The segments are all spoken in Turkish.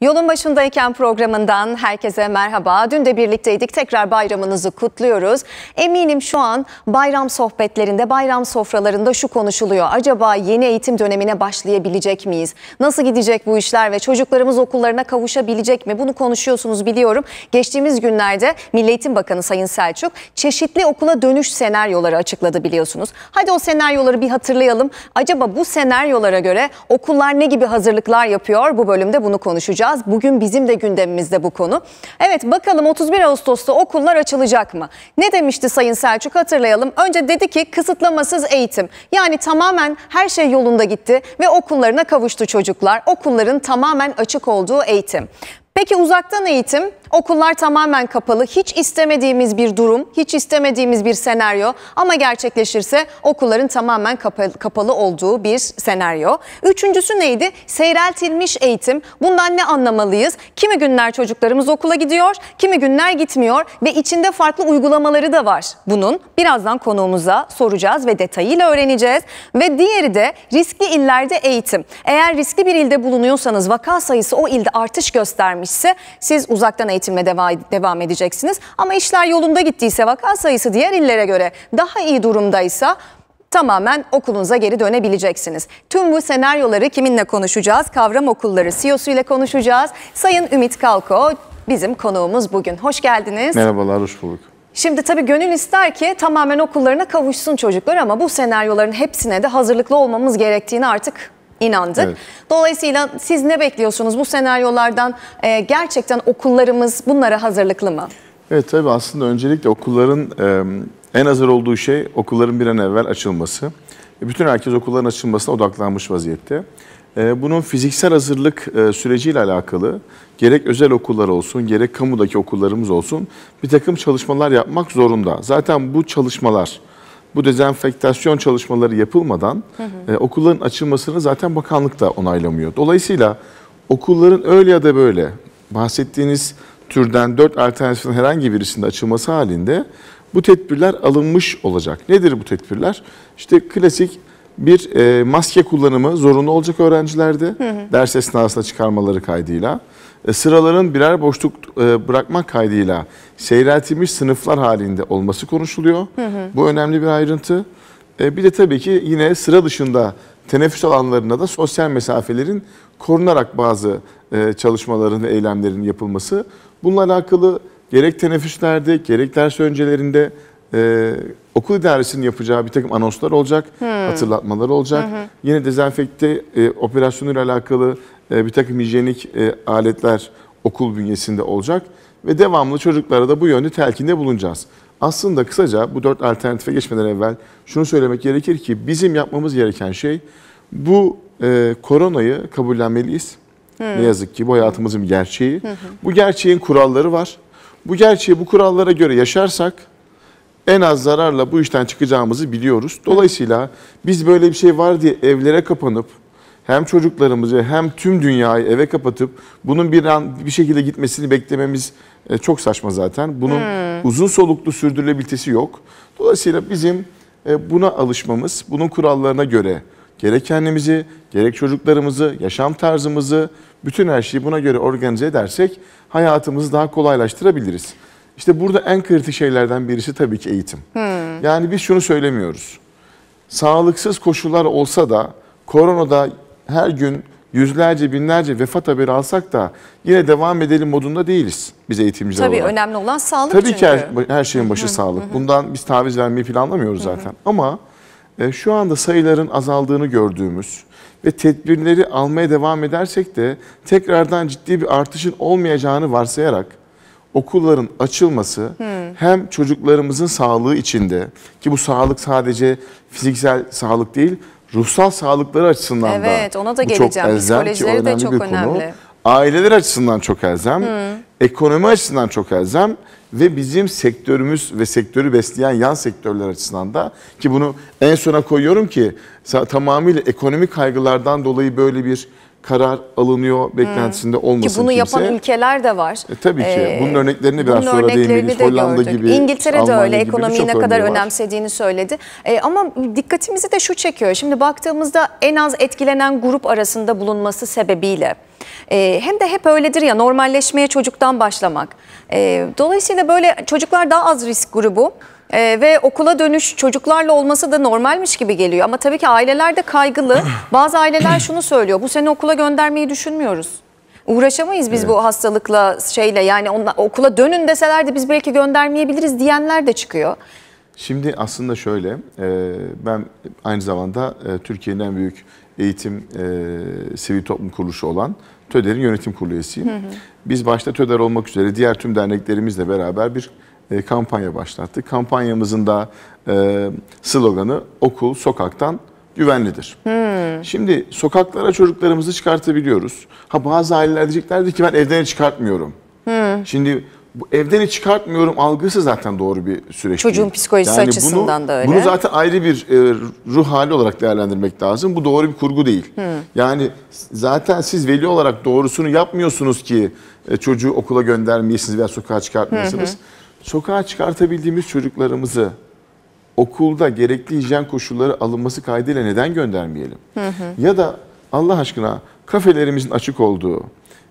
Yolun başındayken programından herkese merhaba. Dün de birlikteydik. Tekrar bayramınızı kutluyoruz. Eminim şu an bayram sohbetlerinde, bayram sofralarında şu konuşuluyor. Acaba yeni eğitim dönemine başlayabilecek miyiz? Nasıl gidecek bu işler ve çocuklarımız okullarına kavuşabilecek mi? Bunu konuşuyorsunuz biliyorum. Geçtiğimiz günlerde Milli Eğitim Bakanı Sayın Selçuk çeşitli okula dönüş senaryoları açıkladı biliyorsunuz. Hadi o senaryoları bir hatırlayalım. Acaba bu senaryolara göre okullar ne gibi hazırlıklar yapıyor? Bu bölümde bunu konuşacağız konuşacağız. Bugün bizim de gündemimizde bu konu. Evet bakalım 31 Ağustos'ta okullar açılacak mı? Ne demişti Sayın Selçuk hatırlayalım. Önce dedi ki kısıtlamasız eğitim. Yani tamamen her şey yolunda gitti ve okullarına kavuştu çocuklar. Okulların tamamen açık olduğu eğitim. Peki uzaktan eğitim, okullar tamamen kapalı, hiç istemediğimiz bir durum, hiç istemediğimiz bir senaryo ama gerçekleşirse okulların tamamen kapalı, kapalı olduğu bir senaryo. Üçüncüsü neydi? Seyreltilmiş eğitim. Bundan ne anlamalıyız? Kimi günler çocuklarımız okula gidiyor, kimi günler gitmiyor ve içinde farklı uygulamaları da var bunun. Birazdan konuğumuza soracağız ve detayıyla öğreneceğiz. Ve diğeri de riskli illerde eğitim. Eğer riskli bir ilde bulunuyorsanız vaka sayısı o ilde artış göstermiş vermişse siz uzaktan eğitimle devam edeceksiniz. Ama işler yolunda gittiyse vaka sayısı diğer illere göre daha iyi durumdaysa tamamen okulunuza geri dönebileceksiniz. Tüm bu senaryoları kiminle konuşacağız? Kavram Okulları CEO'su ile konuşacağız. Sayın Ümit Kalko bizim konuğumuz bugün. Hoş geldiniz. Merhabalar, hoş bulduk. Şimdi tabii gönül ister ki tamamen okullarına kavuşsun çocuklar ama bu senaryoların hepsine de hazırlıklı olmamız gerektiğini artık inandık. Evet. Dolayısıyla siz ne bekliyorsunuz bu senaryolardan? E, gerçekten okullarımız bunlara hazırlıklı mı? Evet tabii aslında öncelikle okulların e, en hazır olduğu şey okulların bir an evvel açılması. E, bütün herkes okulların açılmasına odaklanmış vaziyette. E, bunun fiziksel hazırlık e, süreciyle alakalı gerek özel okullar olsun gerek kamudaki okullarımız olsun bir takım çalışmalar yapmak zorunda. Zaten bu çalışmalar bu dezenfektasyon çalışmaları yapılmadan hı hı. E, okulların açılmasını zaten bakanlık da onaylamıyor. Dolayısıyla okulların öyle ya da böyle bahsettiğiniz türden dört alternatifin herhangi birisinde açılması halinde bu tedbirler alınmış olacak. Nedir bu tedbirler? İşte klasik bir e, maske kullanımı zorunlu olacak öğrencilerde hı hı. ders esnasında çıkarmaları kaydıyla. E, sıraların birer boşluk e, bırakmak kaydıyla seyreltilmiş sınıflar halinde olması konuşuluyor. Hı hı. Bu önemli bir ayrıntı. E, bir de tabii ki yine sıra dışında teneffüs alanlarında da sosyal mesafelerin korunarak bazı çalışmaların ve eylemlerin yapılması. Bununla alakalı gerek teneffüslerde gerek ders öncelerinde okul idaresinin yapacağı bir takım anonslar olacak, hmm. hatırlatmalar olacak. Hmm. Yine dezenfekte e, operasyonuyla alakalı e, bir takım hijyenik e, aletler okul bünyesinde olacak ve devamlı çocuklara da bu yönlü telkinde bulunacağız. Aslında kısaca bu dört alternatife geçmeden evvel şunu söylemek gerekir ki bizim yapmamız gereken şey bu e, koronayı kabullenmeliyiz. Hmm. Ne yazık ki bu hayatımızın gerçeği. Hmm. Bu gerçeğin kuralları var. Bu gerçeği bu kurallara göre yaşarsak en az zararla bu işten çıkacağımızı biliyoruz. Dolayısıyla biz böyle bir şey var diye evlere kapanıp hem çocuklarımızı hem tüm dünyayı eve kapatıp bunun bir an bir şekilde gitmesini beklememiz e, çok saçma zaten. Bunun hmm. uzun soluklu sürdürülebilitesi yok. Dolayısıyla bizim e, buna alışmamız, bunun kurallarına göre gerek kendimizi, gerek çocuklarımızı, yaşam tarzımızı, bütün her şeyi buna göre organize edersek hayatımızı daha kolaylaştırabiliriz. İşte burada en kritik şeylerden birisi tabii ki eğitim. Hmm. Yani biz şunu söylemiyoruz. Sağlıksız koşullar olsa da koronada her gün yüzlerce, binlerce vefat haberi alsak da yine devam edelim modunda değiliz biz eğitimciler Tabii olarak. önemli olan sağlık Tabii çünkü. ki her, her şeyin başı sağlık. Bundan biz taviz vermeyi planlamıyoruz zaten. Ama e, şu anda sayıların azaldığını gördüğümüz ve tedbirleri almaya devam edersek de tekrardan ciddi bir artışın olmayacağını varsayarak okulların açılması hem çocuklarımızın sağlığı içinde ki bu sağlık sadece fiziksel sağlık değil ruhsal sağlıkları açısından evet, da Evet ona da geleceğim. Çok Psikolojileri de çok önemli. Konu. Aileler açısından çok elzem, hmm. ekonomi açısından çok elzem ve bizim sektörümüz ve sektörü besleyen yan sektörler açısından da ki bunu en sona koyuyorum ki tamamıyla ekonomik kaygılardan dolayı böyle bir karar alınıyor beklentisinde hmm. olmasın Ki bunu kimse. yapan ülkeler de var. E, tabii ki. Ee, bunun örneklerini biraz bunun sonra değiniriz. Hollanda gördük. gibi, İngiltere Almanya de öyle ekonomiyi ne kadar var. önemsediğini söyledi. E, ama dikkatimizi de şu çekiyor. Şimdi baktığımızda en az etkilenen grup arasında bulunması sebebiyle e, hem de hep öyledir ya normalleşmeye çocuktan başlamak. E, dolayısıyla böyle çocuklar daha az risk grubu e, ve okula dönüş çocuklarla olması da normalmiş gibi geliyor. Ama tabii ki aileler de kaygılı. Bazı aileler şunu söylüyor. Bu sene okula göndermeyi düşünmüyoruz. Uğraşamayız biz evet. bu hastalıkla şeyle yani onla, okula dönün deselerdi biz belki göndermeyebiliriz diyenler de çıkıyor. Şimdi aslında şöyle e, ben aynı zamanda e, Türkiye'nin en büyük eğitim e, sivil toplum kuruluşu olan TÖDER'in yönetim kurulu üyesiyim. Hı hı. Biz başta TÖDER olmak üzere diğer tüm derneklerimizle beraber bir e, kampanya başlattık. Kampanyamızın da e, sloganı okul sokaktan güvenlidir. Hmm. Şimdi sokaklara çocuklarımızı çıkartabiliyoruz. Ha bazı aileler diyeceklerdi ki ben evden çıkartmıyorum. Hmm. Şimdi bu evden çıkartmıyorum algısı zaten doğru bir süreç. Çocuğun değil. psikolojisi yani açısından bunu, da öyle. Bunu zaten ayrı bir e, ruh hali olarak değerlendirmek lazım. Bu doğru bir kurgu değil. Hmm. Yani zaten siz veli olarak doğrusunu yapmıyorsunuz ki e, çocuğu okula göndermeyesiniz veya sokağa çıkartmıyorsunuz. Hmm sokağa çıkartabildiğimiz çocuklarımızı okulda gerekli hijyen koşulları alınması kaydıyla neden göndermeyelim? Hı hı. Ya da Allah aşkına kafelerimizin açık olduğu,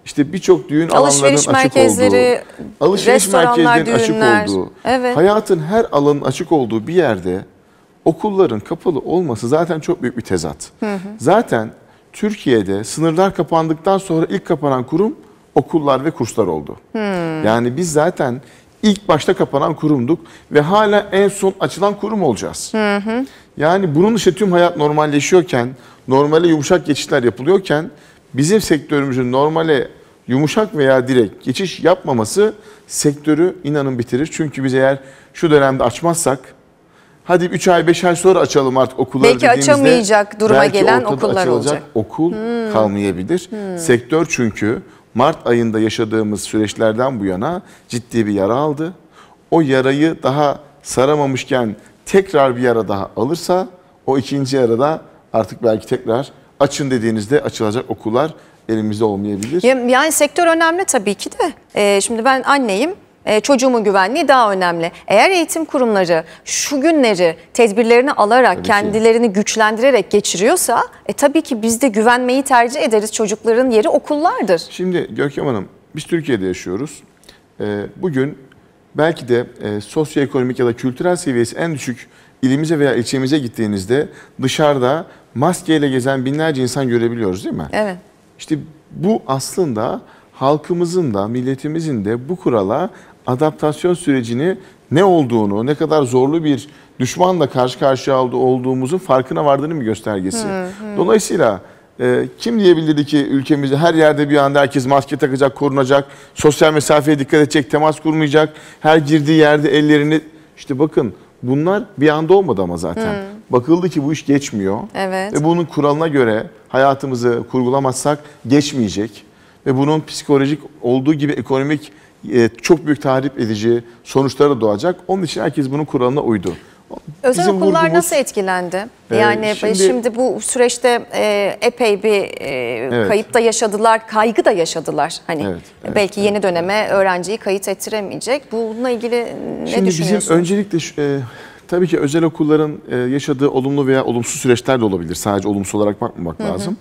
işte birçok düğün alışveriş alanlarının açık olduğu, alışveriş merkezlerinin açık olduğu, evet. hayatın her alanın açık olduğu bir yerde okulların kapalı olması zaten çok büyük bir tezat. Hı hı. Zaten Türkiye'de sınırlar kapandıktan sonra ilk kapanan kurum okullar ve kurslar oldu. Hı. Yani biz zaten ilk başta kapanan kurumduk ve hala en son açılan kurum olacağız. Hı hı. Yani bunun işte tüm hayat normalleşiyorken, normale yumuşak geçişler yapılıyorken bizim sektörümüzün normale yumuşak veya direkt geçiş yapmaması sektörü inanın bitirir. Çünkü biz eğer şu dönemde açmazsak hadi 3 ay 5 ay sonra açalım artık okulları belki dediğimizde. açamayacak duruma belki gelen okullar olacak. Okul hmm. kalmayabilir. Hmm. Sektör çünkü Mart ayında yaşadığımız süreçlerden bu yana ciddi bir yara aldı. O yarayı daha saramamışken tekrar bir yara daha alırsa o ikinci yarada artık belki tekrar açın dediğinizde açılacak okullar elimizde olmayabilir. Yani sektör önemli tabii ki de. Ee, şimdi ben anneyim e, çocuğumun güvenliği daha önemli. Eğer eğitim kurumları şu günleri tedbirlerini alarak tabii kendilerini ki. güçlendirerek geçiriyorsa e, tabii ki biz de güvenmeyi tercih ederiz. Çocukların yeri okullardır. Şimdi Görkem Hanım biz Türkiye'de yaşıyoruz. E, bugün belki de e, sosyoekonomik ya da kültürel seviyesi en düşük ilimize veya ilçemize gittiğinizde dışarıda maskeyle gezen binlerce insan görebiliyoruz değil mi? Evet. İşte bu aslında halkımızın da milletimizin de bu kurala adaptasyon sürecini ne olduğunu, ne kadar zorlu bir düşmanla karşı karşıya olduğumuzun farkına vardığının bir göstergesi. Hı hı. Dolayısıyla e, kim diyebilirdi ki ülkemizde her yerde bir anda herkes maske takacak, korunacak, sosyal mesafeye dikkat edecek, temas kurmayacak, her girdiği yerde ellerini... işte bakın bunlar bir anda olmadı ama zaten. Hı. Bakıldı ki bu iş geçmiyor. Evet. Ve bunun kuralına göre hayatımızı kurgulamazsak geçmeyecek. Ve bunun psikolojik olduğu gibi ekonomik e, çok büyük tahrip edici sonuçları doğacak. Onun için herkes bunun kuralına uydu. Özel Bizim okullar vurgumuz, nasıl etkilendi? Ee, yani e, şimdi, şimdi bu süreçte e, epey bir e, evet. kayıp da yaşadılar, kaygı da yaşadılar. Hani evet, evet, belki evet, yeni döneme evet. öğrenciyi kayıt ettiremeyecek. Bununla ilgili ne şimdi düşünüyorsun? Bizim öncelikle e, tabii ki özel okulların e, yaşadığı olumlu veya olumsuz süreçler de olabilir. Sadece olumsuz olarak bakmamak hı hı. lazım.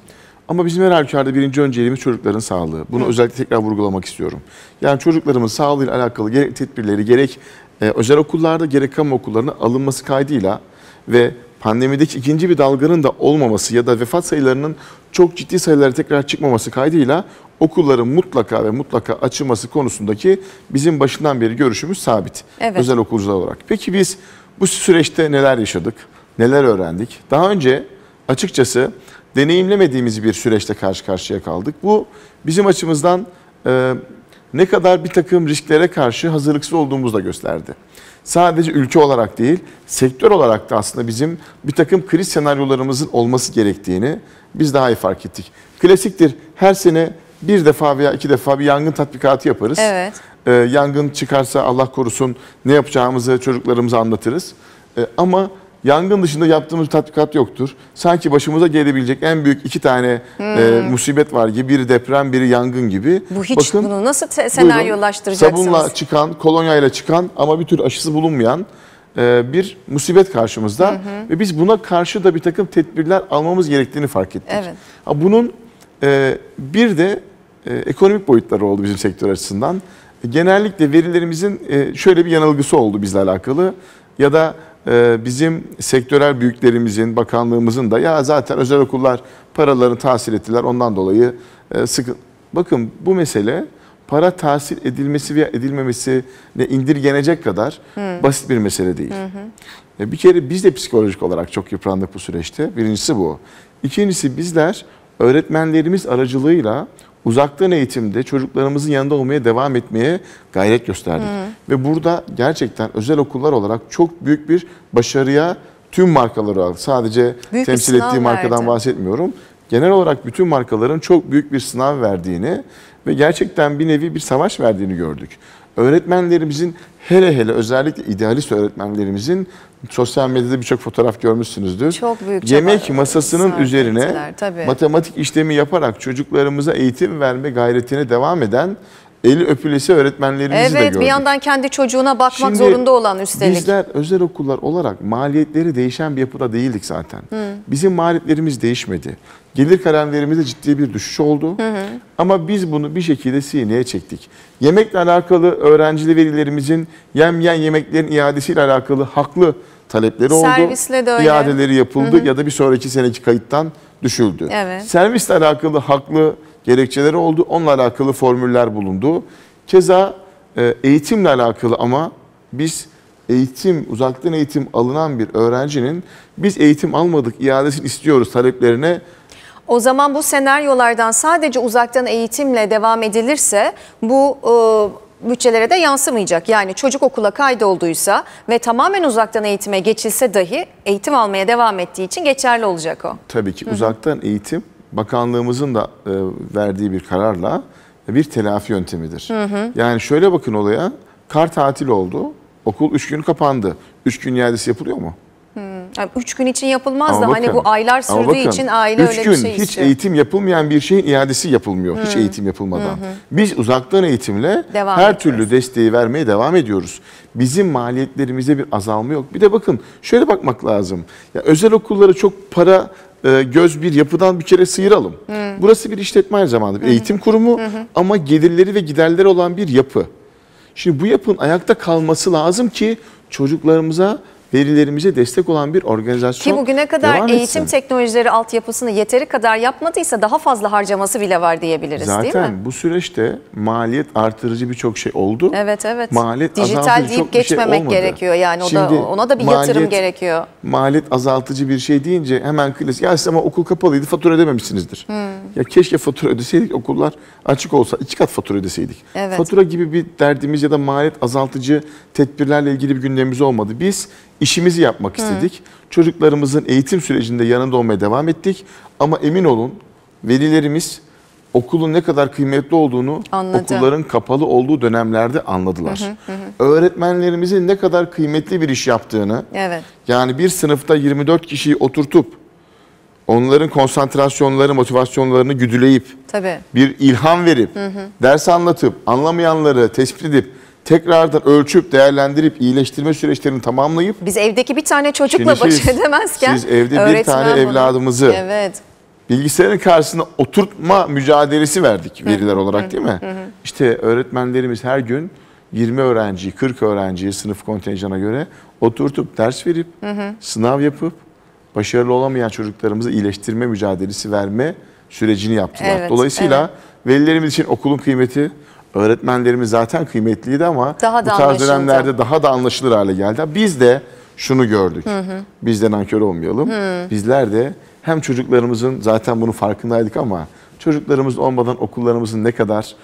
Ama bizim her halükarda birinci önceliğimiz çocukların sağlığı. Bunu Hı. özellikle tekrar vurgulamak istiyorum. Yani çocuklarımın sağlığıyla alakalı gerek tedbirleri gerek e, özel okullarda gerek kamu okullarına alınması kaydıyla ve pandemideki ikinci bir dalganın da olmaması ya da vefat sayılarının çok ciddi sayılara tekrar çıkmaması kaydıyla okulların mutlaka ve mutlaka açılması konusundaki bizim başından beri görüşümüz sabit. Evet. Özel okulcular olarak. Peki biz bu süreçte neler yaşadık? Neler öğrendik? Daha önce açıkçası deneyimlemediğimiz bir süreçte karşı karşıya kaldık. Bu bizim açımızdan e, ne kadar bir takım risklere karşı hazırlıksız olduğumuzu da gösterdi. Sadece ülke olarak değil, sektör olarak da aslında bizim bir takım kriz senaryolarımızın olması gerektiğini biz daha iyi fark ettik. Klasiktir her sene bir defa veya iki defa bir yangın tatbikatı yaparız. Evet. Ee, yangın çıkarsa Allah korusun ne yapacağımızı çocuklarımıza anlatırız. Ee, ama Yangın dışında yaptığımız tatbikat yoktur. Sanki başımıza gelebilecek en büyük iki tane e, hmm. e, musibet var gibi. Biri deprem, biri yangın gibi. Bu hiç Bakın, bunu nasıl senaryolaştıracaksınız? Buyurun, sabunla çıkan, kolonyayla çıkan ama bir tür aşısı bulunmayan e, bir musibet karşımızda hı hı. ve biz buna karşı da bir takım tedbirler almamız gerektiğini fark ettik. Evet. Bunun e, bir de ekonomik boyutları oldu bizim sektör açısından. Genellikle verilerimizin şöyle bir yanılgısı oldu bizle alakalı ya da ee, bizim sektörel büyüklerimizin, bakanlığımızın da ya zaten özel okullar paralarını tahsil ettiler ondan dolayı e, sıkı... Bakın bu mesele para tahsil edilmesi veya edilmemesine indirgenecek kadar hmm. basit bir mesele değil. Hmm. Bir kere biz de psikolojik olarak çok yıprandık bu süreçte. Birincisi bu. İkincisi bizler öğretmenlerimiz aracılığıyla uzaktan eğitimde çocuklarımızın yanında olmaya devam etmeye gayret gösterdik. Hı. Ve burada gerçekten özel okullar olarak çok büyük bir başarıya tüm markaları aldık. Sadece büyük temsil ettiği markadan verdi. bahsetmiyorum. Genel olarak bütün markaların çok büyük bir sınav verdiğini ve gerçekten bir nevi bir savaş verdiğini gördük öğretmenlerimizin hele hele özellikle idealist öğretmenlerimizin sosyal medyada birçok fotoğraf görmüşsünüzdür. Çok büyük Yemek masasının üzerine tabii. matematik işlemi yaparak çocuklarımıza eğitim verme gayretine devam eden eli öpülesi öğretmenlerimizi evet, de gördük. Evet bir yandan kendi çocuğuna bakmak Şimdi, zorunda olan üstelik. Bizler özel okullar olarak maliyetleri değişen bir yapıda değildik zaten. Hı. Bizim maliyetlerimiz değişmedi. Gelir kalemlerimizde ciddi bir düşüş oldu. Hı hı. Ama biz bunu bir şekilde sineye çektik. Yemekle alakalı öğrencili verilerimizin yem yem yemeklerin iadesiyle alakalı haklı talepleri Servisle oldu. Servisle de öyle. İadeleri yapıldı hı hı. ya da bir sonraki seneki kayıttan düşüldü. Evet. Servisle alakalı haklı gerekçeleri oldu. Onunla alakalı formüller bulundu. Keza e, eğitimle alakalı ama biz eğitim, uzaktan eğitim alınan bir öğrencinin biz eğitim almadık, iadesini istiyoruz taleplerine o zaman bu senaryolardan sadece uzaktan eğitimle devam edilirse bu e, bütçelere de yansımayacak. Yani çocuk okula kaydolduysa ve tamamen uzaktan eğitime geçilse dahi eğitim almaya devam ettiği için geçerli olacak o. Tabii ki Hı -hı. uzaktan eğitim bakanlığımızın da e, verdiği bir kararla bir telafi yöntemidir. Hı hı. Yani şöyle bakın olaya. Kar tatil oldu. Okul 3 gün kapandı. 3 gün iadesi yapılıyor mu? Yani üç gün için yapılmaz da hani bu aylar sürdüğü bakın, için aile öyle bir şey Üç gün hiç eğitim yapılmayan bir şeyin iadesi yapılmıyor. Hmm. Hiç eğitim yapılmadan. Hmm. Biz uzaktan eğitimle devam her ediyoruz. türlü desteği vermeye devam ediyoruz. Bizim maliyetlerimize bir azalma yok. Bir de bakın şöyle bakmak lazım. Ya özel okullara çok para e, göz bir yapıdan bir kere sıyıralım. Hmm. Burası bir işletme aynı zamanda bir hmm. eğitim kurumu hmm. ama gelirleri ve giderleri olan bir yapı. Şimdi bu yapın ayakta kalması lazım ki çocuklarımıza verilerimize destek olan bir organizasyon. Ki bugüne kadar eğitim etsin. teknolojileri altyapısını yeteri kadar yapmadıysa daha fazla harcaması bile var diyebiliriz Zaten değil mi? Zaten bu süreçte maliyet artırıcı birçok şey oldu. Evet evet. Maliyet Dijital deyip şey geçmemek şey gerekiyor yani o Şimdi, da, ona da bir maliyet, yatırım gerekiyor. Maliyet azaltıcı bir şey deyince hemen klasik ya siz ama okul kapalıydı fatura ödememişsinizdir. Hmm. Ya keşke fatura ödeseydik okullar açık olsa iki kat fatura ödeseydik. Evet. Fatura gibi bir derdimiz ya da maliyet azaltıcı tedbirlerle ilgili bir gündemimiz olmadı. Biz işimizi yapmak istedik. Hı. Çocuklarımızın eğitim sürecinde yanında olmaya devam ettik. Ama emin olun velilerimiz okulun ne kadar kıymetli olduğunu Anladım. okulların kapalı olduğu dönemlerde anladılar. Hı hı hı. Öğretmenlerimizin ne kadar kıymetli bir iş yaptığını evet. yani bir sınıfta 24 kişiyi oturtup onların konsantrasyonları, motivasyonlarını güdüleyip Tabii. bir ilham verip, hı hı. ders anlatıp, anlamayanları tespit edip tekrardan ölçüp değerlendirip iyileştirme süreçlerini tamamlayıp biz evdeki bir tane çocukla baş edemezken siz evde bir tane bunu. evladımızı evet. bilgisayarın karşısında oturtma mücadelesi verdik veriler olarak değil mi? İşte öğretmenlerimiz her gün 20 öğrenciyi 40 öğrenciyi sınıf kontenjana göre oturtup ders verip sınav yapıp başarılı olamayan çocuklarımızı iyileştirme mücadelesi verme sürecini yaptılar. Evet, Dolayısıyla evet. velilerimiz için okulun kıymeti, öğretmenlerimiz zaten kıymetliydi ama daha da bu tarz dönemlerde daha da anlaşılır hale geldi. Biz de şunu gördük. Hı hı. Biz de nankör olmayalım. Hı. Bizler de hem çocuklarımızın zaten bunun farkındaydık ama çocuklarımız olmadan okullarımızın ne kadar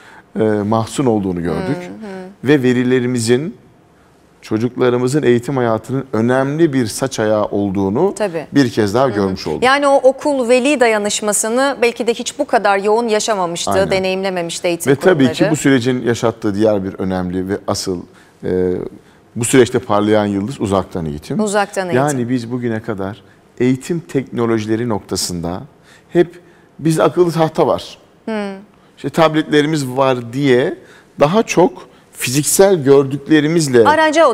e, mahzun olduğunu gördük. Hı hı. Ve verilerimizin çocuklarımızın eğitim hayatının önemli bir saç ayağı olduğunu Tabii. bir kez daha Hı görmüş olduk. Yani o okul-veli dayanışmasını belki de hiç bu kadar yoğun yaşamamıştı, Aynen. deneyimlememişti eğitim ve kurumları. Ve tabii ki bu sürecin yaşattığı diğer bir önemli ve asıl e, bu süreçte parlayan yıldız uzaktan eğitim. Uzaktan eğitim. Yani biz bugüne kadar eğitim teknolojileri noktasında hep biz akıllı tahta var. Hmm. İşte tabletlerimiz var diye daha çok fiziksel gördüklerimizle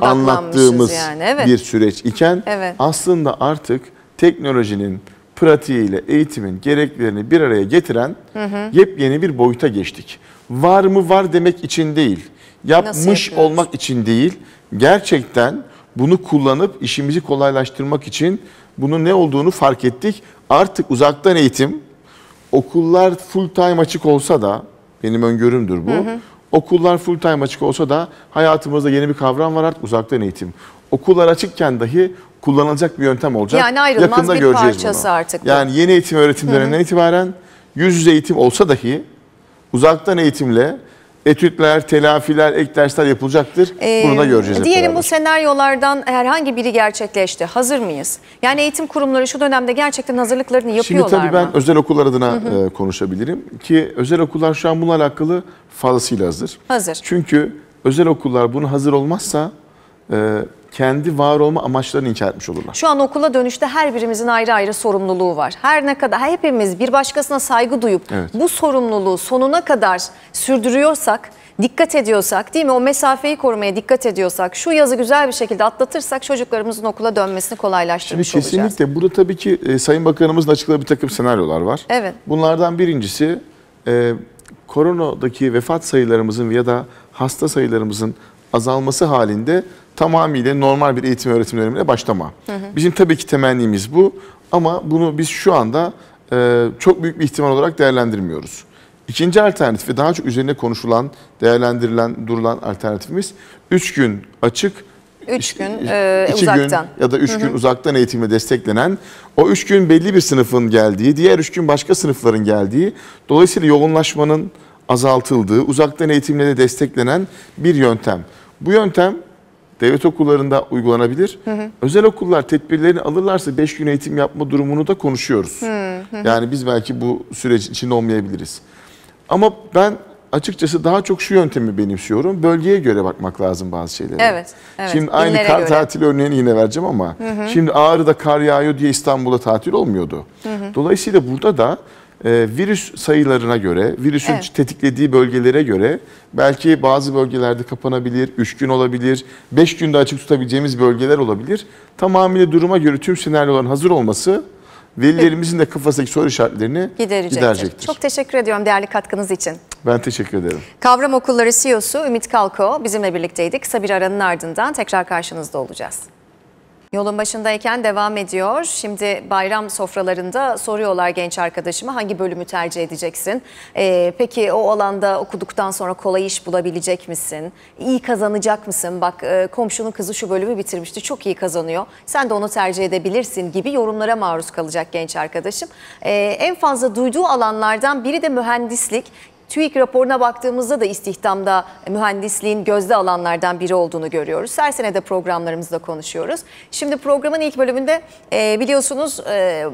anlattığımız yani. evet. bir süreç iken evet. aslında artık teknolojinin pratiğiyle eğitimin gereklerini bir araya getiren hı hı. yepyeni bir boyuta geçtik. Var mı var demek için değil, yapmış olmak için değil, gerçekten bunu kullanıp işimizi kolaylaştırmak için bunun ne olduğunu fark ettik. Artık uzaktan eğitim okullar full time açık olsa da benim öngörümdür bu. Hı hı Okullar full time açık olsa da hayatımızda yeni bir kavram var artık uzaktan eğitim. Okullar açıkken dahi kullanılacak bir yöntem olacak. Yani ayrılmaz Yakında bir göreceğiz parçası bunu. artık. Bu. Yani yeni eğitim öğretim döneminden itibaren yüz yüze eğitim olsa dahi uzaktan eğitimle etütler, telafiler, ek dersler yapılacaktır. Ee, Bunu da göreceğiz. Diyelim bu senaryolardan herhangi biri gerçekleşti. Hazır mıyız? Yani eğitim kurumları şu dönemde gerçekten hazırlıklarını yapıyorlar Şimdi tabii ben özel okullar adına hı hı. E, konuşabilirim. Ki özel okullar şu an bununla alakalı fazlasıyla hazır. Hazır. Çünkü özel okullar bunu hazır olmazsa e, kendi var olma amaçlarını inşa etmiş olurlar. Şu an okula dönüşte her birimizin ayrı ayrı sorumluluğu var. Her ne kadar hepimiz bir başkasına saygı duyup evet. bu sorumluluğu sonuna kadar sürdürüyorsak, dikkat ediyorsak değil mi o mesafeyi korumaya dikkat ediyorsak, şu yazı güzel bir şekilde atlatırsak çocuklarımızın okula dönmesini kolaylaştırmış Şimdi kesinlikle, olacağız. Kesinlikle burada tabii ki e, Sayın Bakanımızın açıkladığı bir takım senaryolar var. Evet. Bunlardan birincisi e, koronadaki vefat sayılarımızın ya da hasta sayılarımızın azalması halinde tamamıyla normal bir eğitim öğretim dönemine başlama. Hı hı. Bizim tabii ki temennimiz bu ama bunu biz şu anda e, çok büyük bir ihtimal olarak değerlendirmiyoruz. İkinci alternatif ve daha çok üzerine konuşulan, değerlendirilen, durulan alternatifimiz 3 gün açık, 3 gün e, uzaktan. gün ya da 3 gün uzaktan eğitimle desteklenen o 3 gün belli bir sınıfın geldiği, diğer 3 gün başka sınıfların geldiği, dolayısıyla yoğunlaşmanın azaltıldığı, uzaktan eğitimle de desteklenen bir yöntem. Bu yöntem devlet okullarında uygulanabilir. Hı hı. Özel okullar tedbirlerini alırlarsa 5 gün eğitim yapma durumunu da konuşuyoruz. Hı hı. Yani biz belki bu sürecin içinde olmayabiliriz. Ama ben açıkçası daha çok şu yöntemi benimsiyorum. Bölgeye göre bakmak lazım bazı şeylere. Evet. evet. Şimdi aynı kar göre. tatili örneğini yine vereceğim ama hı hı. şimdi Ağrı'da kar yağıyor diye İstanbul'da tatil olmuyordu. Hı hı. Dolayısıyla burada da e, virüs sayılarına göre, virüsün evet. tetiklediği bölgelere göre belki bazı bölgelerde kapanabilir, 3 gün olabilir, 5 günde açık tutabileceğimiz bölgeler olabilir. Tamamıyla duruma göre tüm senaryoların hazır olması velilerimizin de kafasındaki soru işaretlerini giderecektir. giderecektir. Çok teşekkür ediyorum değerli katkınız için. Ben teşekkür ederim. Kavram Okulları CEO'su Ümit Kalko bizimle birlikteydi. Kısa bir aranın ardından tekrar karşınızda olacağız. Yolun başındayken devam ediyor. Şimdi bayram sofralarında soruyorlar genç arkadaşıma hangi bölümü tercih edeceksin? Ee, peki o alanda okuduktan sonra kolay iş bulabilecek misin? İyi kazanacak mısın? Bak e, komşunun kızı şu bölümü bitirmişti çok iyi kazanıyor. Sen de onu tercih edebilirsin gibi yorumlara maruz kalacak genç arkadaşım. Ee, en fazla duyduğu alanlardan biri de mühendislik. TÜİK raporuna baktığımızda da istihdamda mühendisliğin gözde alanlardan biri olduğunu görüyoruz. Her sene de programlarımızda konuşuyoruz. Şimdi programın ilk bölümünde e, biliyorsunuz e,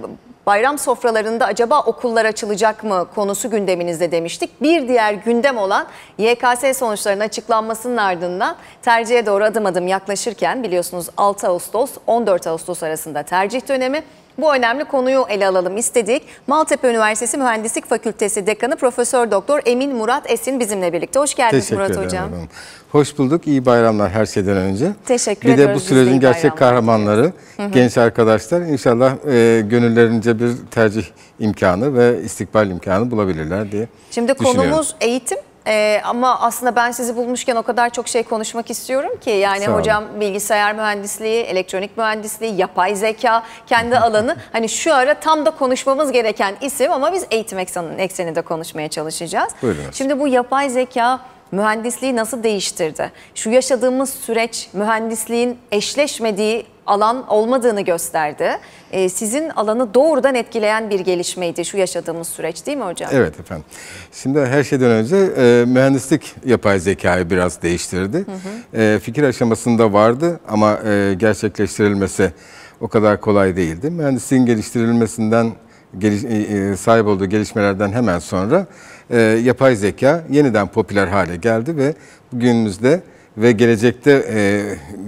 bayram sofralarında acaba okullar açılacak mı konusu gündeminizde demiştik. Bir diğer gündem olan YKS sonuçlarının açıklanmasının ardından tercihe doğru adım adım yaklaşırken biliyorsunuz 6 Ağustos 14 Ağustos arasında tercih dönemi bu önemli konuyu ele alalım istedik. Maltepe Üniversitesi Mühendislik Fakültesi Dekanı Profesör Doktor Emin Murat Esin bizimle birlikte. Hoş geldiniz Teşekkür Murat ederim Hocam. Efendim. Hoş bulduk. İyi bayramlar her şeyden önce. Teşekkür bir de bu sürecin gerçek kahramanları, hı hı. genç arkadaşlar inşallah e, gönüllerince bir tercih imkanı ve istikbal imkanı bulabilirler diye Şimdi konumuz eğitim ee, ama aslında ben sizi bulmuşken o kadar çok şey konuşmak istiyorum ki yani hocam bilgisayar mühendisliği, elektronik mühendisliği, yapay zeka kendi alanı hani şu ara tam da konuşmamız gereken isim ama biz eğitim ekseninde konuşmaya çalışacağız. Buyurun. Şimdi bu yapay zeka mühendisliği nasıl değiştirdi? Şu yaşadığımız süreç mühendisliğin eşleşmediği alan olmadığını gösterdi. Ee, sizin alanı doğrudan etkileyen bir gelişmeydi şu yaşadığımız süreç değil mi hocam? Evet efendim. Şimdi her şeyden önce e, mühendislik yapay zekayı biraz değiştirdi. Hı hı. E, fikir aşamasında vardı ama e, gerçekleştirilmesi o kadar kolay değildi. Mühendisliğin geliştirilmesinden geliş, e, e sahip olduğu gelişmelerden hemen sonra e, yapay zeka yeniden popüler hale geldi ve günümüzde ve gelecekte e,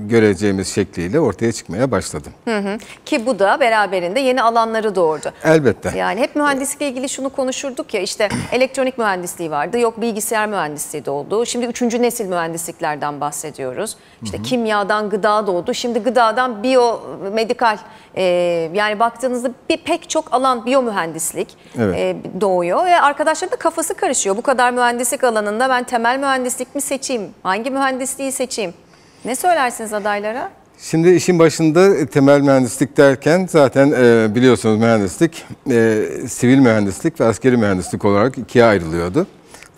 göreceğimiz şekliyle ortaya çıkmaya başladı. Hı hı. Ki bu da beraberinde yeni alanları doğurdu. Elbette. Yani hep mühendislikle ilgili şunu konuşurduk ya işte elektronik mühendisliği vardı, yok bilgisayar mühendisliği de oldu. Şimdi üçüncü nesil mühendisliklerden bahsediyoruz. İşte hı hı. kimyadan gıda doğdu, şimdi gıdadan biyomedikal e, yani baktığınızda bir pek çok alan biyomühendislik evet. e, doğuyor ve arkadaşların da kafası karışıyor. Bu kadar mühendislik alanında ben temel mühendislik mi seçeyim, hangi mühendislik mühendisliği seçeyim. Ne söylersiniz adaylara? Şimdi işin başında e, temel mühendislik derken zaten e, biliyorsunuz mühendislik, e, sivil mühendislik ve askeri mühendislik olarak ikiye ayrılıyordu.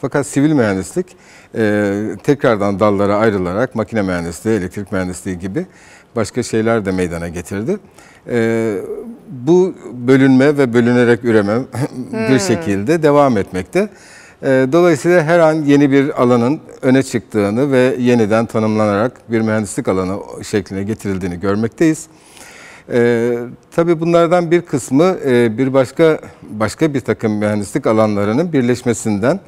Fakat sivil mühendislik e, tekrardan dallara ayrılarak makine mühendisliği, elektrik mühendisliği gibi başka şeyler de meydana getirdi. E, bu bölünme ve bölünerek üreme hmm. bir şekilde devam etmekte. Ee, dolayısıyla her an yeni bir alanın öne çıktığını ve yeniden tanımlanarak bir mühendislik alanı şekline getirildiğini görmekteyiz. Ee, tabii bunlardan bir kısmı e, bir başka başka bir takım mühendislik alanlarının birleşmesinden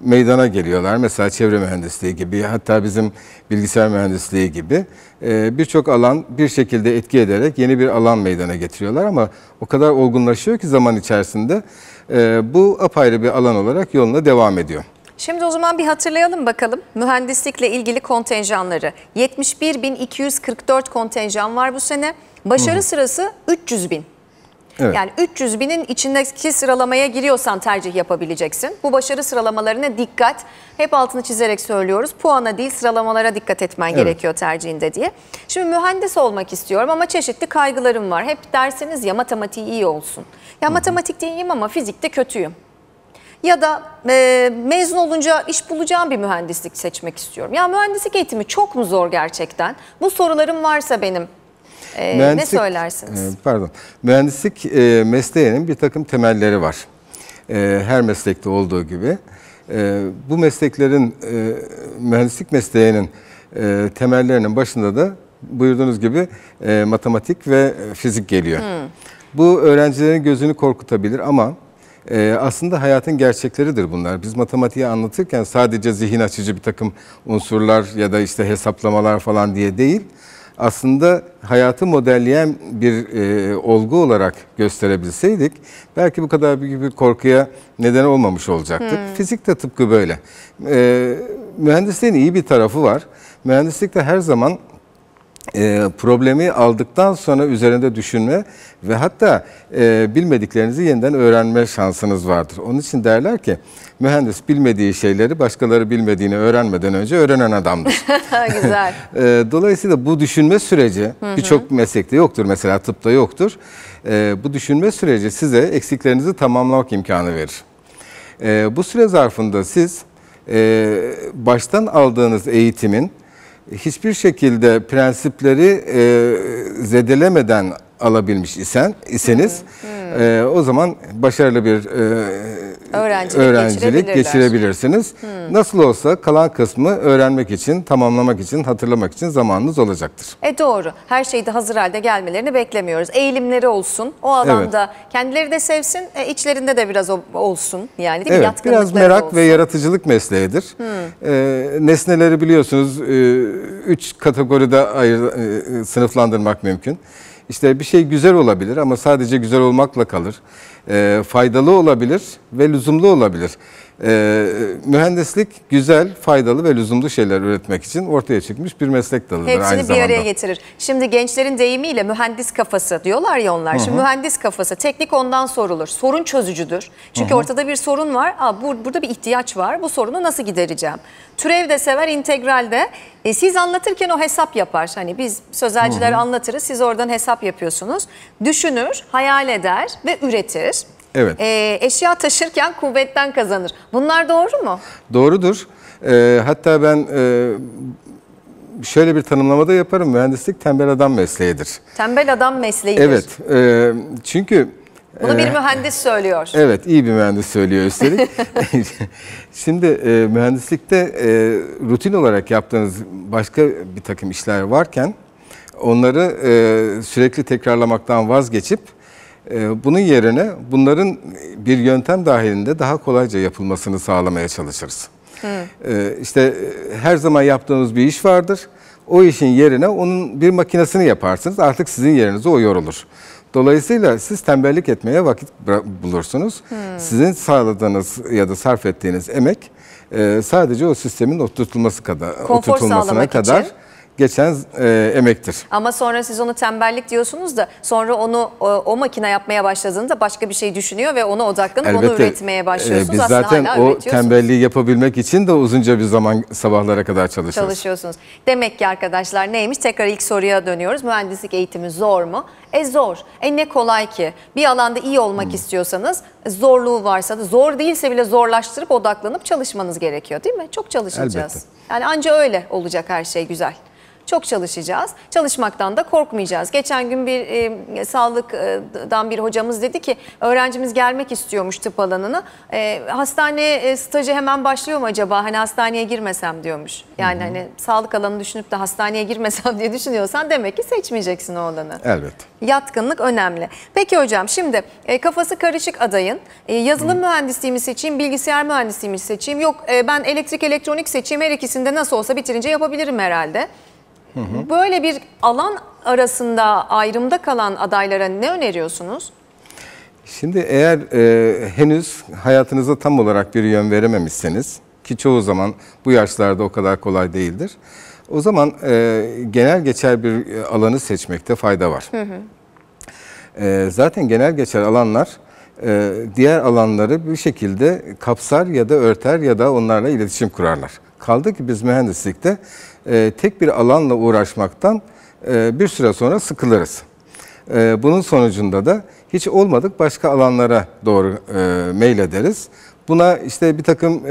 meydana geliyorlar. Mesela çevre mühendisliği gibi hatta bizim bilgisayar mühendisliği gibi e, birçok alan bir şekilde etki ederek yeni bir alan meydana getiriyorlar ama o kadar olgunlaşıyor ki zaman içerisinde e, bu apayrı bir alan olarak yoluna devam ediyor. Şimdi o zaman bir hatırlayalım bakalım mühendislikle ilgili kontenjanları. 71.244 kontenjan var bu sene. Başarı Hı. sırası 300 bin. Evet. Yani 300 binin içindeki sıralamaya giriyorsan tercih yapabileceksin. Bu başarı sıralamalarına dikkat. Hep altını çizerek söylüyoruz. Puana değil sıralamalara dikkat etmen evet. gerekiyor tercihinde diye. Şimdi mühendis olmak istiyorum ama çeşitli kaygılarım var. Hep dersiniz ya matematiği iyi olsun. Ya Hı. matematikte iyiyim ama fizikte kötüyüm ya da e, mezun olunca iş bulacağım bir mühendislik seçmek istiyorum. Ya mühendislik eğitimi çok mu zor gerçekten? Bu sorularım varsa benim ee, mühendislik. ne söylersiniz? E, pardon. Mühendislik e, mesleğinin bir takım temelleri var. E, her meslekte olduğu gibi. bu mesleklerin, mühendislik mesleğinin temellerinin başında da buyurduğunuz gibi matematik ve fizik geliyor. Hmm. Bu öğrencilerin gözünü korkutabilir ama aslında hayatın gerçekleridir bunlar. Biz matematiği anlatırken sadece zihin açıcı bir takım unsurlar ya da işte hesaplamalar falan diye değil aslında hayatı modelleyen bir e, olgu olarak gösterebilseydik belki bu kadar büyük bir korkuya neden olmamış olacaktık. Hmm. Fizik de tıpkı böyle. E, mühendisliğin iyi bir tarafı var. Mühendislikte her zaman e, problemi aldıktan sonra üzerinde düşünme ve hatta e, bilmediklerinizi yeniden öğrenme şansınız vardır. Onun için derler ki mühendis bilmediği şeyleri başkaları bilmediğini öğrenmeden önce öğrenen adamdır. Güzel. e, dolayısıyla bu düşünme süreci birçok meslekte yoktur mesela tıpta yoktur. E, bu düşünme süreci size eksiklerinizi tamamlamak imkanı verir. E, bu süre zarfında siz e, baştan aldığınız eğitimin hiçbir şekilde prensipleri e, zedelemeden alabilmiş isen iseniz hmm. e, o zaman başarılı bir e, öğrencilik, öğrencilik geçirebilirsiniz. Hmm. Nasıl olsa kalan kısmı öğrenmek için, tamamlamak için, hatırlamak için zamanınız olacaktır. E doğru. Her şeyi de hazır halde gelmelerini beklemiyoruz. Eğilimleri olsun. O alanda evet. kendileri de sevsin, e, içlerinde de biraz olsun. Yani değil mi? biraz merak olsun. ve yaratıcılık mesleğidir. Hmm. E, nesneleri biliyorsunuz e, üç kategoride ayır, e, sınıflandırmak mümkün. İşte bir şey güzel olabilir ama sadece güzel olmakla kalır. E, faydalı olabilir ve lüzumlu olabilir. E, mühendislik güzel, faydalı ve lüzumlu şeyler üretmek için ortaya çıkmış bir meslek dalıdır Hepsini aynı bir araya getirir. Şimdi gençlerin deyimiyle mühendis kafası diyorlar ya onlar. Hı hı. Şimdi mühendis kafası, teknik ondan sorulur. Sorun çözücüdür. Çünkü hı hı. ortada bir sorun var. Aa, bu, burada bir ihtiyaç var. Bu sorunu nasıl gidereceğim? Türev de sever, integral de. E, siz anlatırken o hesap yapar. Hani biz sözelciler anlatırız, siz oradan hesap yapıyorsunuz. Düşünür, hayal eder ve üretir. Evet. E, eşya taşırken kuvvetten kazanır. Bunlar doğru mu? Doğrudur. E, hatta ben e, şöyle bir tanımlama da yaparım. Mühendislik tembel adam mesleğidir. Tembel adam mesleğidir. Evet. E, çünkü... Bunu e, bir mühendis söylüyor. Evet, iyi bir mühendis söylüyor üstelik. Şimdi e, mühendislikte e, rutin olarak yaptığınız başka bir takım işler varken onları e, sürekli tekrarlamaktan vazgeçip ee, bunun yerine bunların bir yöntem dahilinde daha kolayca yapılmasını sağlamaya çalışırız. Hı. Ee, işte e, her zaman yaptığınız bir iş vardır. O işin yerine onun bir makinesini yaparsınız. Artık sizin yerinize o yorulur. Dolayısıyla siz tembellik etmeye vakit bulursunuz. Hmm. Sizin sağladığınız ya da sarf ettiğiniz emek e, sadece o sistemin oturtulması kadar Konfor oturtulmasına kadar için geçen e, emektir. Ama sonra siz onu tembellik diyorsunuz da sonra onu o, o makine yapmaya başladığında başka bir şey düşünüyor ve ona odaklanıp Elbette, onu üretmeye e, başlıyorsunuz. E, biz Aslında zaten o tembelliği yapabilmek için de uzunca bir zaman sabahlara kadar çalışıyoruz. Çalışıyorsunuz. Demek ki arkadaşlar neymiş? Tekrar ilk soruya dönüyoruz. Mühendislik eğitimi zor mu? E zor. E ne kolay ki? Bir alanda iyi olmak hmm. istiyorsanız e, zorluğu varsa da zor değilse bile zorlaştırıp odaklanıp çalışmanız gerekiyor değil mi? Çok çalışacağız. Elbette. Yani anca öyle olacak her şey güzel. Çok çalışacağız. Çalışmaktan da korkmayacağız. Geçen gün bir e, sağlıktan bir hocamız dedi ki öğrencimiz gelmek istiyormuş tıp alanına. E, hastane e, stajı hemen başlıyor mu acaba? Hani hastaneye girmesem diyormuş. Yani Hı -hı. hani sağlık alanı düşünüp de hastaneye girmesem diye düşünüyorsan demek ki seçmeyeceksin o alanı. Evet. Yatkınlık önemli. Peki hocam şimdi e, kafası karışık adayın. E, yazılım Hı. mühendisliği mi seçeyim, bilgisayar mühendisliği mi seçeyim? Yok e, ben elektrik elektronik seçeyim. Her ikisinde nasıl olsa bitirince yapabilirim herhalde. Hı hı. Böyle bir alan arasında ayrımda kalan adaylara ne öneriyorsunuz? Şimdi eğer e, henüz hayatınıza tam olarak bir yön verememişseniz ki çoğu zaman bu yaşlarda o kadar kolay değildir. O zaman e, genel geçer bir e, alanı seçmekte fayda var. Hı hı. E, zaten genel geçer alanlar e, diğer alanları bir şekilde kapsar ya da örter ya da onlarla iletişim kurarlar. Kaldı ki biz mühendislikte e, tek bir alanla uğraşmaktan e, bir süre sonra sıkılırız. E, bunun sonucunda da hiç olmadık başka alanlara doğru e, meylederiz. Buna işte bir takım e,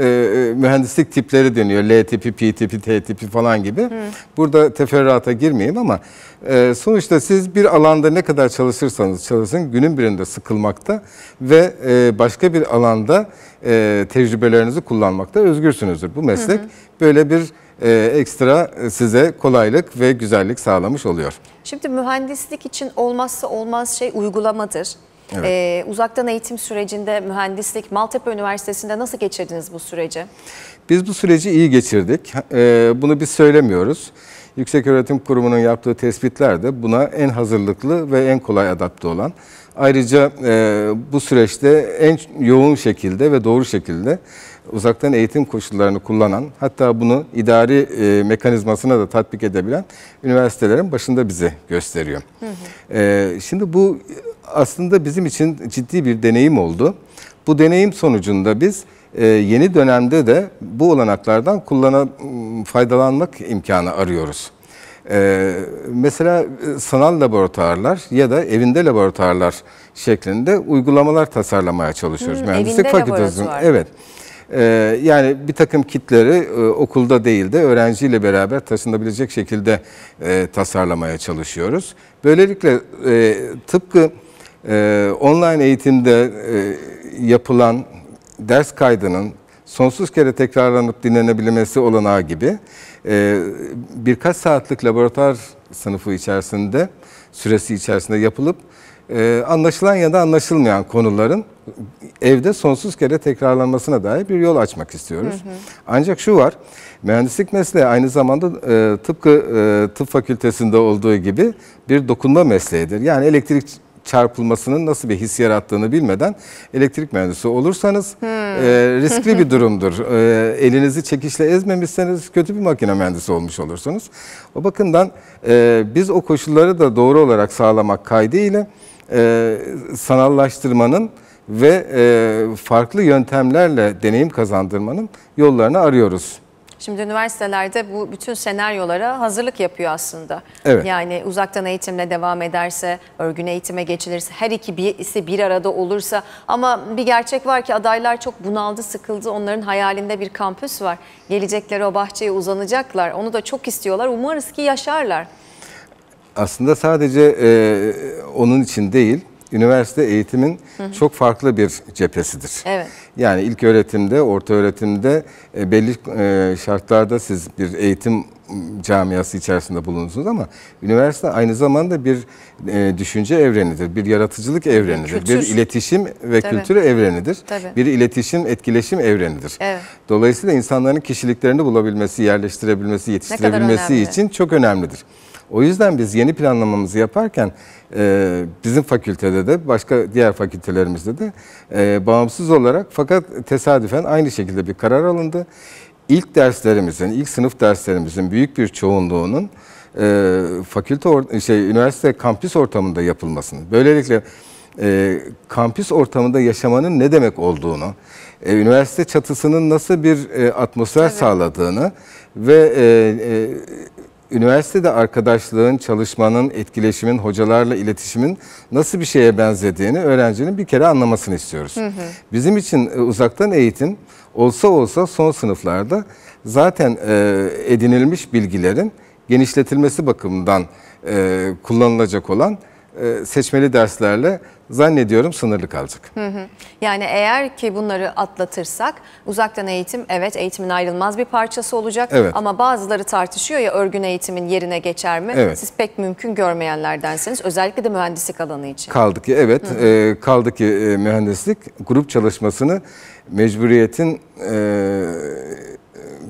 mühendislik tipleri deniyor: L tipi, P tipi, T tipi falan gibi. Hı. Burada teferruata girmeyeyim ama e, sonuçta siz bir alanda ne kadar çalışırsanız çalışın günün birinde sıkılmakta ve e, başka bir alanda e, tecrübelerinizi kullanmakta özgürsünüzdür. Bu meslek hı hı. böyle bir ee, ekstra size kolaylık ve güzellik sağlamış oluyor. Şimdi mühendislik için olmazsa olmaz şey uygulamadır. Evet. Ee, uzaktan eğitim sürecinde mühendislik Maltepe Üniversitesi'nde nasıl geçirdiniz bu süreci? Biz bu süreci iyi geçirdik. Ee, bunu biz söylemiyoruz. Yükseköğretim Kurumu'nun yaptığı tespitler de buna en hazırlıklı ve en kolay adapte olan. Ayrıca e, bu süreçte en yoğun şekilde ve doğru şekilde uzaktan eğitim koşullarını kullanan, hatta bunu idari e, mekanizmasına da tatbik edebilen üniversitelerin başında bize gösteriyor. Hı hı. E, şimdi bu aslında bizim için ciddi bir deneyim oldu. Bu deneyim sonucunda biz e, yeni dönemde de bu olanaklardan kullanan, ıı, faydalanmak imkanı arıyoruz. Ee, mesela e, sanal laboratuvarlar ya da evinde laboratuvarlar şeklinde uygulamalar tasarlamaya çalışıyoruz. Hı, Mühendislik fakültesi. Evet. Ee, yani bir takım kitleri e, okulda değil de öğrenciyle beraber taşınabilecek şekilde e, tasarlamaya çalışıyoruz. Böylelikle e, tıpkı online eğitimde yapılan ders kaydının sonsuz kere tekrarlanıp dinlenebilmesi olanağı gibi birkaç saatlik laboratuvar sınıfı içerisinde süresi içerisinde yapılıp anlaşılan ya da anlaşılmayan konuların evde sonsuz kere tekrarlanmasına dair bir yol açmak istiyoruz. Hı hı. Ancak şu var, mühendislik mesleği aynı zamanda e, tıpkı e, tıp fakültesinde olduğu gibi bir dokunma mesleğidir. Yani elektrik çarpılmasının nasıl bir his yarattığını bilmeden elektrik mühendisi olursanız e, riskli bir durumdur. E, elinizi çekişle ezmemişseniz kötü bir makine mühendisi olmuş olursunuz. O bakımdan e, biz o koşulları da doğru olarak sağlamak kaydıyla e, sanallaştırmanın ve e, farklı yöntemlerle deneyim kazandırmanın yollarını arıyoruz. Şimdi üniversitelerde bu bütün senaryolara hazırlık yapıyor aslında. Evet. Yani uzaktan eğitimle devam ederse, örgün eğitime geçilirse, her iki ikisi bir arada olursa ama bir gerçek var ki adaylar çok bunaldı, sıkıldı. Onların hayalinde bir kampüs var. Gelecekleri o bahçeye uzanacaklar. Onu da çok istiyorlar. Umarız ki yaşarlar. Aslında sadece e, onun için değil, üniversite eğitimin hı hı. çok farklı bir cephesidir. Evet. Yani ilk öğretimde, orta öğretimde e, belli e, şartlarda siz bir eğitim camiası içerisinde bulunursunuz ama üniversite aynı zamanda bir e, düşünce evrenidir, bir yaratıcılık evrenidir, Kültür. bir iletişim ve Tabii. kültür evrenidir, Tabii. bir iletişim, etkileşim evrenidir. Evet. Dolayısıyla insanların kişiliklerini bulabilmesi, yerleştirebilmesi, yetiştirebilmesi için çok önemlidir. O yüzden biz yeni planlamamızı yaparken e, bizim fakültede de başka diğer fakültelerimizde de e, bağımsız olarak fakat tesadüfen aynı şekilde bir karar alındı. İlk derslerimizin, ilk sınıf derslerimizin büyük bir çoğunluğunun e, fakülte or şey üniversite kampüs ortamında yapılmasını. Böylelikle e, kampüs ortamında yaşamanın ne demek olduğunu, e, üniversite çatısının nasıl bir e, atmosfer evet. sağladığını ve e, e, üniversitede arkadaşlığın, çalışmanın, etkileşimin, hocalarla iletişimin nasıl bir şeye benzediğini öğrencinin bir kere anlamasını istiyoruz. Hı hı. Bizim için e, uzaktan eğitim olsa olsa son sınıflarda zaten e, edinilmiş bilgilerin genişletilmesi bakımından e, kullanılacak olan seçmeli derslerle zannediyorum sınırlı kalacak. Hı hı. Yani eğer ki bunları atlatırsak uzaktan eğitim evet eğitimin ayrılmaz bir parçası olacak evet. ama bazıları tartışıyor ya örgün eğitimin yerine geçer mi? Evet. Siz pek mümkün görmeyenlerdensiniz özellikle de mühendislik alanı için. Kaldı ki evet hı hı. E, kaldı ki e, mühendislik grup çalışmasını mecburiyetin e,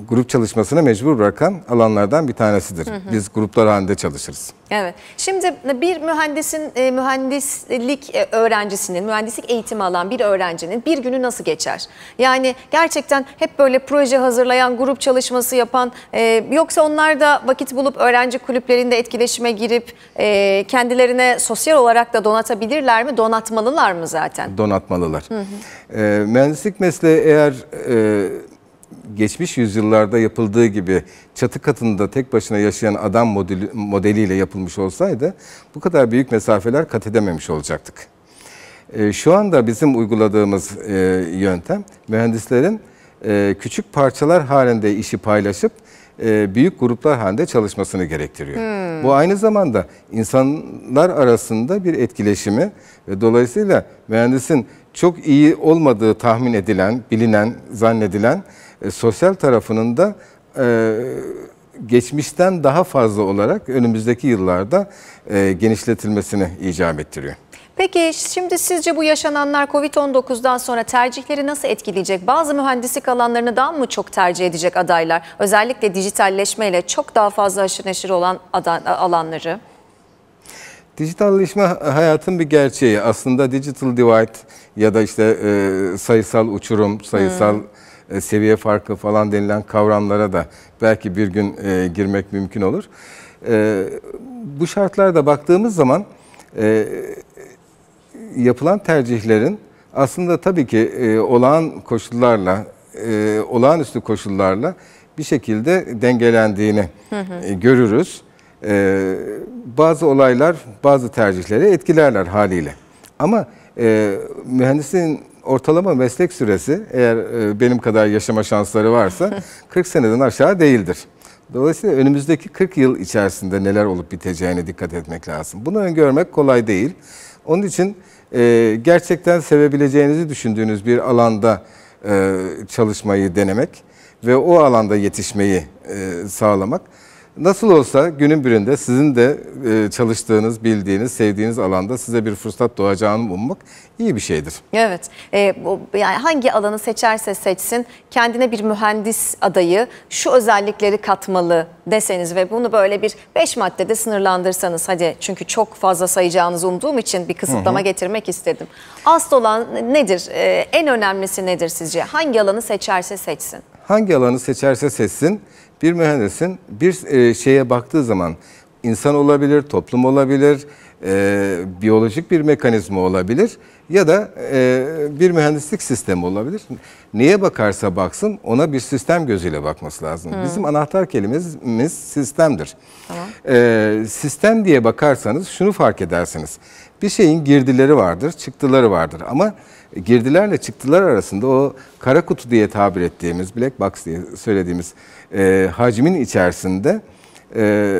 grup çalışmasına mecbur bırakan alanlardan bir tanesidir. Hı hı. Biz gruplar halinde çalışırız. Evet. Şimdi bir mühendisin e, mühendislik e, öğrencisinin, mühendislik eğitimi alan bir öğrencinin bir günü nasıl geçer? Yani gerçekten hep böyle proje hazırlayan, grup çalışması yapan e, yoksa onlar da vakit bulup öğrenci kulüplerinde etkileşime girip kendilerine sosyal olarak da donatabilirler mi? Donatmalılar mı zaten? Donatmalılar. Hı hı. E, mühendislik mesleği eğer e, geçmiş yüzyıllarda yapıldığı gibi çatı katında tek başına yaşayan adam modeli, modeliyle yapılmış olsaydı bu kadar büyük mesafeler kat edememiş olacaktık. E, şu anda bizim uyguladığımız e, yöntem mühendislerin e, küçük parçalar halinde işi paylaşıp büyük gruplar halinde çalışmasını gerektiriyor. Hmm. Bu aynı zamanda insanlar arasında bir etkileşimi ve dolayısıyla mühendisin çok iyi olmadığı tahmin edilen, bilinen, zannedilen e, sosyal tarafının da e, geçmişten daha fazla olarak önümüzdeki yıllarda e, genişletilmesini icap ettiriyor. Peki şimdi sizce bu yaşananlar Covid-19'dan sonra tercihleri nasıl etkileyecek? Bazı mühendislik alanlarını daha mı çok tercih edecek adaylar? Özellikle dijitalleşmeyle çok daha fazla aşırı neşir olan alanları. Dijitalleşme hayatın bir gerçeği. Aslında digital divide ya da işte e, sayısal uçurum, sayısal hmm e, seviye farkı falan denilen kavramlara da belki bir gün e, girmek mümkün olur. E, bu şartlarda baktığımız zaman e, yapılan tercihlerin aslında tabii ki e, olağan koşullarla, e, olağanüstü koşullarla bir şekilde dengelendiğini hı hı. E, görürüz. E, bazı olaylar bazı tercihleri etkilerler haliyle. Ama e, mühendisin ortalama meslek süresi eğer e, benim kadar yaşama şansları varsa 40 seneden aşağı değildir. Dolayısıyla önümüzdeki 40 yıl içerisinde neler olup biteceğine dikkat etmek lazım. Bunu öngörmek kolay değil. Onun için e, gerçekten sevebileceğinizi düşündüğünüz bir alanda e, çalışmayı denemek ve o alanda yetişmeyi sağlamak Nasıl olsa günün birinde sizin de e, çalıştığınız, bildiğiniz, sevdiğiniz alanda size bir fırsat doğacağını ummak iyi bir şeydir. Evet. E, bu, yani hangi alanı seçerse seçsin kendine bir mühendis adayı şu özellikleri katmalı deseniz ve bunu böyle bir 5 maddede sınırlandırsanız hadi çünkü çok fazla sayacağınızı umduğum için bir kısıtlama hı hı. getirmek istedim. Asıl olan nedir? E, en önemlisi nedir sizce? Hangi alanı seçerse seçsin? Hangi alanı seçerse seçsin bir mühendisin bir e, şeye baktığı zaman insan olabilir, toplum olabilir, e, biyolojik bir mekanizma olabilir ya da e, bir mühendislik sistemi olabilir. Neye bakarsa baksın ona bir sistem gözüyle bakması lazım. Hmm. Bizim anahtar kelimemiz sistemdir. E, sistem diye bakarsanız şunu fark edersiniz. Bir şeyin girdileri vardır, çıktıları vardır ama girdilerle çıktılar arasında o kara kutu diye tabir ettiğimiz, black box diye söylediğimiz e, hacmin içerisinde ee,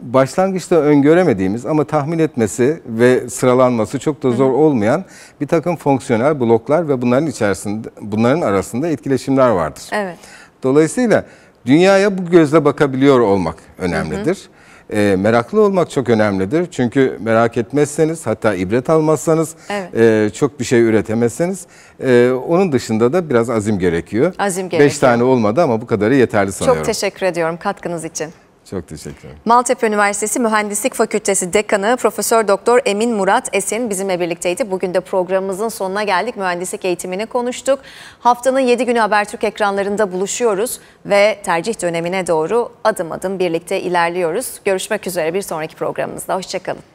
başlangıçta öngöremediğimiz ama tahmin etmesi ve sıralanması çok da zor olmayan bir takım fonksiyonel bloklar ve bunların içerisinde bunların arasında etkileşimler vardır. Evet. Dolayısıyla dünyaya bu gözle bakabiliyor olmak önemlidir. Hı hı. E, meraklı olmak çok önemlidir. Çünkü merak etmezseniz hatta ibret almazsanız evet. e, çok bir şey üretemezseniz e, onun dışında da biraz azim gerekiyor. Azim gerekiyor. Beş tane olmadı ama bu kadarı yeterli sanıyorum. Çok teşekkür ediyorum katkınız için. Çok teşekkür ederim. Maltepe Üniversitesi Mühendislik Fakültesi Dekanı Profesör Doktor Emin Murat Esin bizimle birlikteydi. Bugün de programımızın sonuna geldik. Mühendislik eğitimini konuştuk. Haftanın 7 günü Habertürk ekranlarında buluşuyoruz ve tercih dönemine doğru adım adım birlikte ilerliyoruz. Görüşmek üzere bir sonraki programımızda. Hoşçakalın.